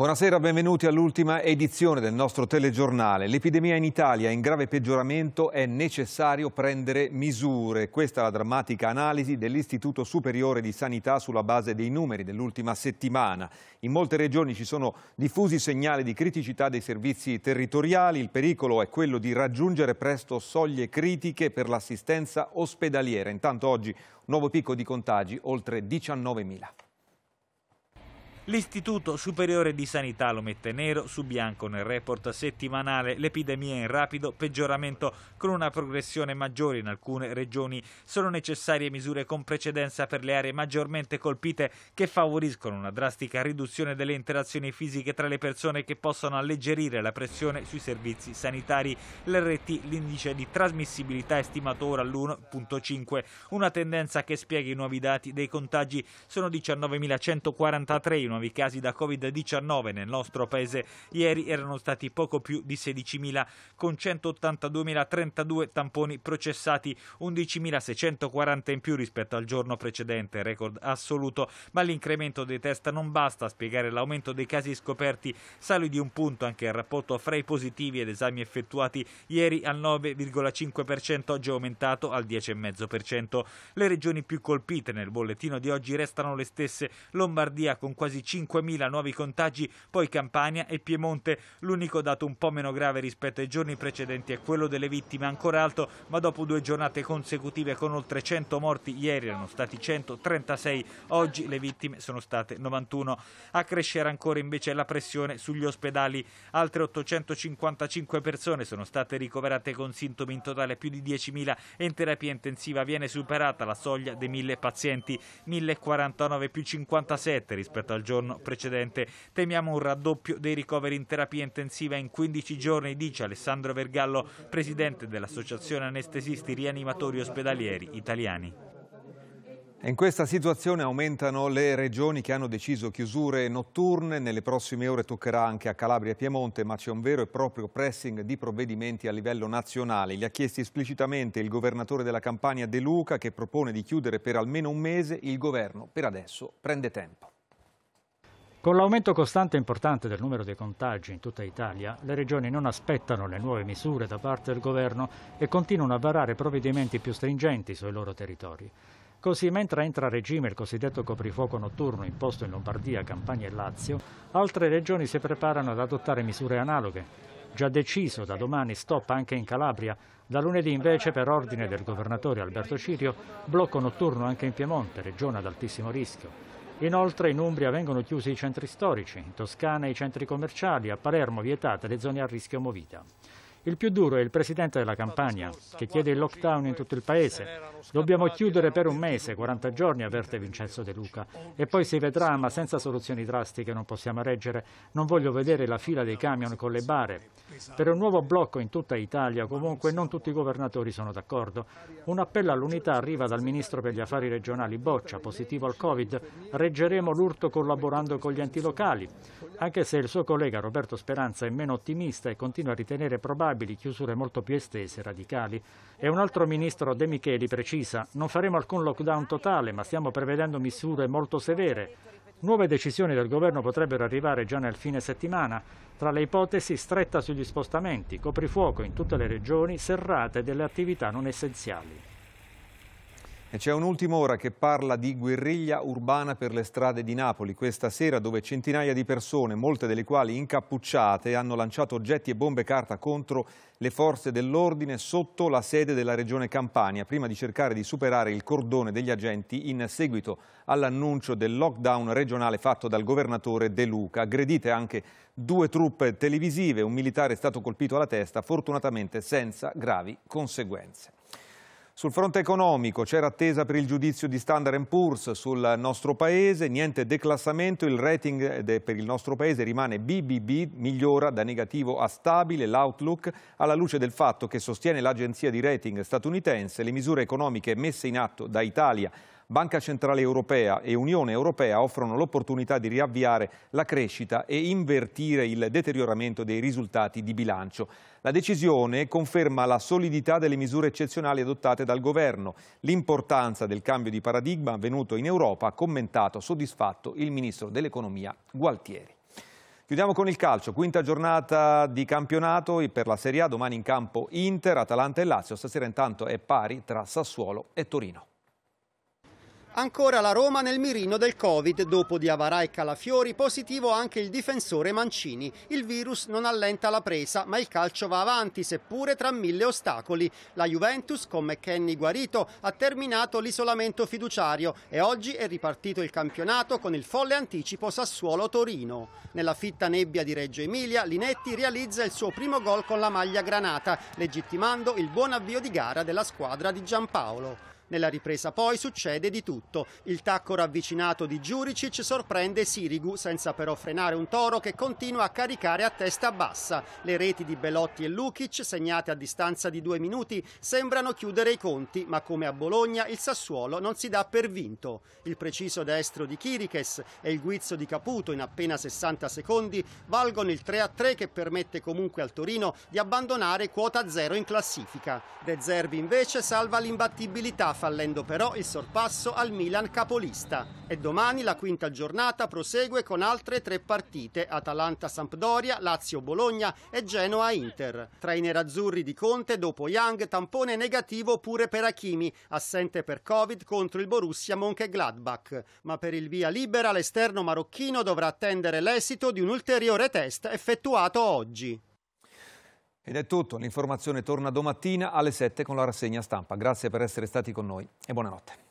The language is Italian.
Buonasera, benvenuti all'ultima edizione del nostro telegiornale. L'epidemia in Italia è in grave peggioramento, è necessario prendere misure. Questa è la drammatica analisi dell'Istituto Superiore di Sanità sulla base dei numeri dell'ultima settimana. In molte regioni ci sono diffusi segnali di criticità dei servizi territoriali, il pericolo è quello di raggiungere presto soglie critiche per l'assistenza ospedaliera. Intanto oggi un nuovo picco di contagi, oltre 19.000. L'Istituto Superiore di Sanità lo mette nero su bianco nel report settimanale. L'epidemia è in rapido peggioramento con una progressione maggiore in alcune regioni. Sono necessarie misure con precedenza per le aree maggiormente colpite che favoriscono una drastica riduzione delle interazioni fisiche tra le persone che possono alleggerire la pressione sui servizi sanitari. L'RT, l'indice di trasmissibilità è stimato ora all'1.5, una tendenza che spiega i nuovi dati dei contagi. Sono 19.143 i nuovi riportano i casi da Covid-19 nel nostro paese ieri erano stati poco più di 16.000 con 182.032 tamponi processati, 11.640 in più rispetto al giorno precedente, record assoluto, ma l'incremento dei test non basta a spiegare l'aumento dei casi scoperti, sale di un punto anche il rapporto fra i positivi ed esami effettuati ieri al 9,5%, oggi è aumentato al 10,5%. Le regioni più colpite nel bollettino di oggi restano le stesse, Lombardia con quasi 5.000 nuovi contagi, poi Campania e Piemonte. L'unico dato un po' meno grave rispetto ai giorni precedenti è quello delle vittime ancora alto, ma dopo due giornate consecutive con oltre 100 morti, ieri erano stati 136, oggi le vittime sono state 91. A crescere ancora invece la pressione sugli ospedali, altre 855 persone sono state ricoverate con sintomi in totale più di 10.000 e in terapia intensiva viene superata la soglia dei 1.000 pazienti, 1.049 più 57 rispetto al giorno giorno precedente. Temiamo un raddoppio dei ricoveri in terapia intensiva in 15 giorni, dice Alessandro Vergallo, presidente dell'Associazione Anestesisti Rianimatori Ospedalieri Italiani. In questa situazione aumentano le regioni che hanno deciso chiusure notturne, nelle prossime ore toccherà anche a Calabria e Piemonte, ma c'è un vero e proprio pressing di provvedimenti a livello nazionale. Gli ha chiesti esplicitamente il governatore della Campania De Luca che propone di chiudere per almeno un mese, il governo per adesso prende tempo. Con l'aumento costante e importante del numero dei contagi in tutta Italia, le regioni non aspettano le nuove misure da parte del governo e continuano a varare provvedimenti più stringenti sui loro territori. Così, mentre entra a regime il cosiddetto coprifuoco notturno imposto in Lombardia, Campania e Lazio, altre regioni si preparano ad adottare misure analoghe. Già deciso da domani stop anche in Calabria, da lunedì invece per ordine del governatore Alberto Cirio blocco notturno anche in Piemonte, regione ad altissimo rischio. Inoltre in Umbria vengono chiusi i centri storici, in Toscana i centri commerciali, a Palermo vietate le zone a rischio movita. Il più duro è il presidente della campagna, che chiede il lockdown in tutto il paese. Dobbiamo chiudere per un mese, 40 giorni, avverte Vincenzo De Luca. E poi si vedrà, ma senza soluzioni drastiche non possiamo reggere. Non voglio vedere la fila dei camion con le bare. Per un nuovo blocco in tutta Italia, comunque, non tutti i governatori sono d'accordo. Un appello all'unità arriva dal ministro per gli affari regionali Boccia, positivo al Covid. Reggeremo l'urto collaborando con gli enti locali. Anche se il suo collega Roberto Speranza è meno ottimista e continua a ritenere probabile stabili, chiusure molto più estese, radicali. E un altro ministro De Micheli precisa, non faremo alcun lockdown totale, ma stiamo prevedendo misure molto severe. Nuove decisioni del governo potrebbero arrivare già nel fine settimana, tra le ipotesi stretta sugli spostamenti, coprifuoco in tutte le regioni, serrate delle attività non essenziali. E c'è un'ultima ora che parla di guerriglia urbana per le strade di Napoli questa sera dove centinaia di persone, molte delle quali incappucciate, hanno lanciato oggetti e bombe carta contro le forze dell'ordine sotto la sede della regione Campania prima di cercare di superare il cordone degli agenti in seguito all'annuncio del lockdown regionale fatto dal governatore De Luca. Aggredite anche due truppe televisive, un militare è stato colpito alla testa, fortunatamente senza gravi conseguenze. Sul fronte economico c'era attesa per il giudizio di Standard Poor's sul nostro paese, niente declassamento, il rating per il nostro paese rimane BBB, migliora da negativo a stabile l'outlook alla luce del fatto che sostiene l'agenzia di rating statunitense le misure economiche messe in atto da Italia Banca Centrale Europea e Unione Europea offrono l'opportunità di riavviare la crescita e invertire il deterioramento dei risultati di bilancio. La decisione conferma la solidità delle misure eccezionali adottate dal governo, l'importanza del cambio di paradigma avvenuto in Europa, ha commentato soddisfatto il ministro dell'economia Gualtieri. Chiudiamo con il calcio, quinta giornata di campionato per la Serie A, domani in campo Inter, Atalanta e Lazio, stasera intanto è pari tra Sassuolo e Torino. Ancora la Roma nel mirino del Covid, dopo di Avarà e Calafiori, positivo anche il difensore Mancini. Il virus non allenta la presa, ma il calcio va avanti, seppure tra mille ostacoli. La Juventus, con McKenny guarito, ha terminato l'isolamento fiduciario e oggi è ripartito il campionato con il folle anticipo Sassuolo-Torino. Nella fitta nebbia di Reggio Emilia, Linetti realizza il suo primo gol con la maglia granata, legittimando il buon avvio di gara della squadra di Giampaolo. Nella ripresa poi succede di tutto. Il tacco ravvicinato di Giuricic sorprende Sirigu senza però frenare un toro che continua a caricare a testa bassa. Le reti di Belotti e Lukic, segnate a distanza di due minuti, sembrano chiudere i conti, ma come a Bologna il Sassuolo non si dà per vinto. Il preciso destro di Chiriches e il guizzo di Caputo in appena 60 secondi valgono il 3-3 che permette comunque al Torino di abbandonare quota zero in classifica. De Zerbi invece salva l'imbattibilità fallendo però il sorpasso al Milan capolista e domani la quinta giornata prosegue con altre tre partite Atalanta-Sampdoria, Lazio-Bologna e Genoa-Inter. Tra i nerazzurri di Conte dopo Young tampone negativo pure per Hakimi, assente per Covid contro il Borussia Mönchengladbach, ma per il via libera l'esterno marocchino dovrà attendere l'esito di un ulteriore test effettuato oggi. Ed è tutto, l'informazione torna domattina alle 7 con la rassegna stampa. Grazie per essere stati con noi e buonanotte.